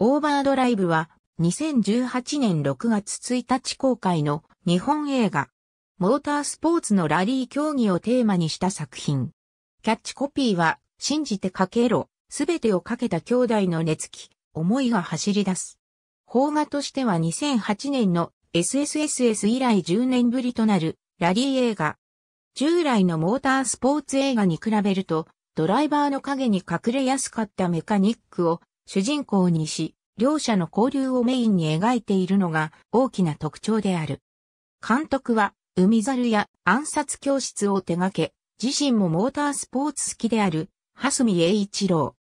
オーバードライブは2018年6月1日公開の日本映画、モータースポーツのラリー競技をテーマにした作品。キャッチコピーは、信じてかけろ、すべてをかけた兄弟の熱気、思いが走り出す。邦画としては2008年の SSSS 以来10年ぶりとなるラリー映画。従来のモータースポーツ映画に比べると、ドライバーの影に隠れやすかったメカニックを主人公にし、両者の交流をメインに描いているのが大きな特徴である。監督は、海猿や暗殺教室を手掛け、自身もモータースポーツ好きである、蓮見栄一郎。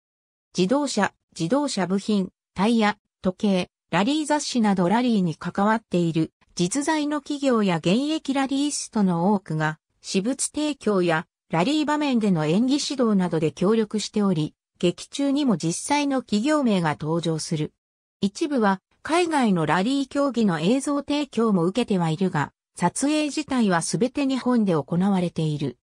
自動車、自動車部品、タイヤ、時計、ラリー雑誌などラリーに関わっている、実在の企業や現役ラリーストの多くが、私物提供やラリー場面での演技指導などで協力しており、劇中にも実際の企業名が登場する。一部は海外のラリー競技の映像提供も受けてはいるが、撮影自体はすべて日本で行われている。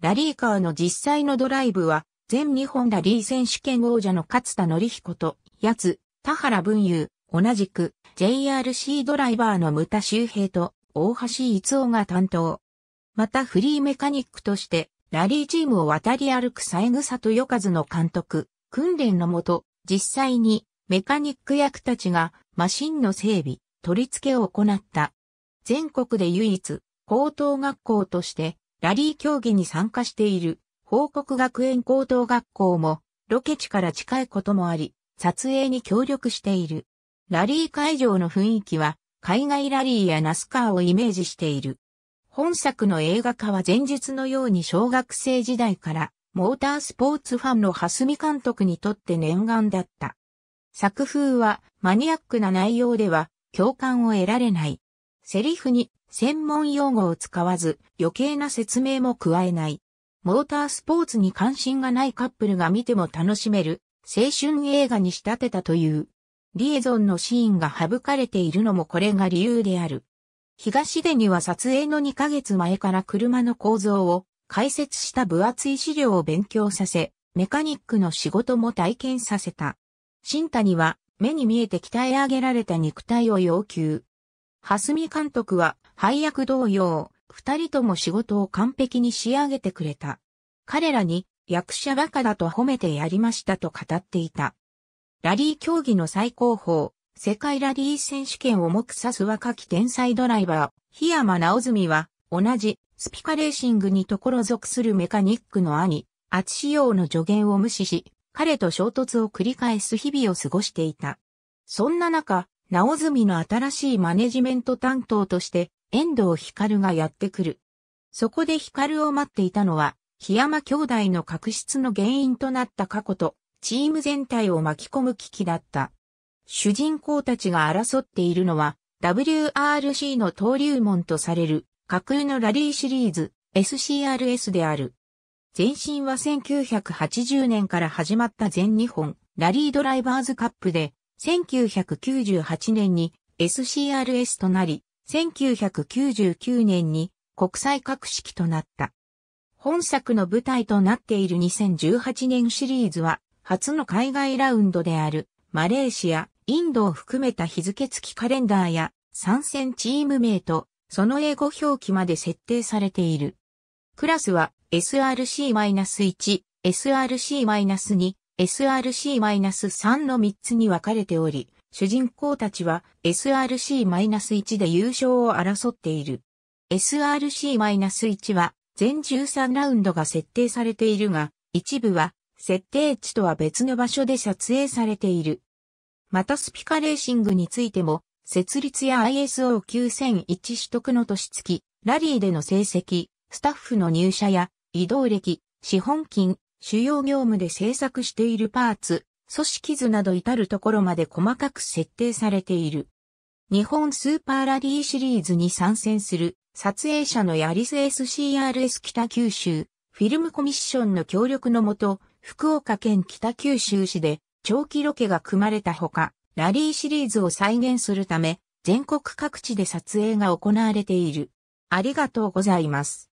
ラリーカーの実際のドライブは、全日本ラリー選手権王者の勝田則彦と、八つ、田原文雄、同じく JRC ドライバーの牟田修平と大橋逸夫が担当。またフリーメカニックとしてラリーチームを渡り歩く三枝豊和の監督、訓練のもと、実際にメカニック役たちがマシンの整備、取り付けを行った。全国で唯一、高等学校としてラリー競技に参加している報告学園高等学校もロケ地から近いこともあり、撮影に協力している。ラリー会場の雰囲気は海外ラリーやナスカーをイメージしている。本作の映画化は前述のように小学生時代からモータースポーツファンの蓮見監督にとって念願だった。作風はマニアックな内容では共感を得られない。セリフに専門用語を使わず余計な説明も加えない。モータースポーツに関心がないカップルが見ても楽しめる青春映画に仕立てたという。リエゾンのシーンが省かれているのもこれが理由である。東出には撮影の2ヶ月前から車の構造を解説した分厚い資料を勉強させ、メカニックの仕事も体験させた。新谷は目に見えて鍛え上げられた肉体を要求。蓮見監督は配役同様、二人とも仕事を完璧に仕上げてくれた。彼らに役者バカだと褒めてやりましたと語っていた。ラリー競技の最高峰、世界ラリー選手権を目指す若き天才ドライバー、檜山直澄は、同じ、スピカレーシングにところ属するメカニックの兄、厚仕様の助言を無視し、彼と衝突を繰り返す日々を過ごしていた。そんな中、直澄の新しいマネジメント担当として、遠藤光がやってくる。そこで光を待っていたのは、檜山兄弟の確執の原因となった過去と、チーム全体を巻き込む危機だった。主人公たちが争っているのは、WRC の登竜門とされる架空のラリーシリーズ SCRS である。前身は1980年から始まった全日本ラリードライバーズカップで、1998年に SCRS となり、1999年に国際格式となった。本作の舞台となっている2018年シリーズは、初の海外ラウンドであるマレーシア、インドを含めた日付付きカレンダーや参戦チーム名とその英語表記まで設定されている。クラスは SRC-1、SRC-2、SRC-3 の3つに分かれており、主人公たちは SRC-1 で優勝を争っている。SRC-1 は全13ラウンドが設定されているが、一部は設定地とは別の場所で撮影されている。またスピカレーシングについても、設立や ISO9001 取得の年付き、ラリーでの成績、スタッフの入社や移動歴、資本金、主要業務で制作しているパーツ、組織図など至るところまで細かく設定されている。日本スーパーラリーシリーズに参戦する撮影者のヤリス SCRS 北九州フィルムコミッションの協力のもと、福岡県北九州市で長期ロケが組まれたほか、ラリーシリーズを再現するため、全国各地で撮影が行われている。ありがとうございます。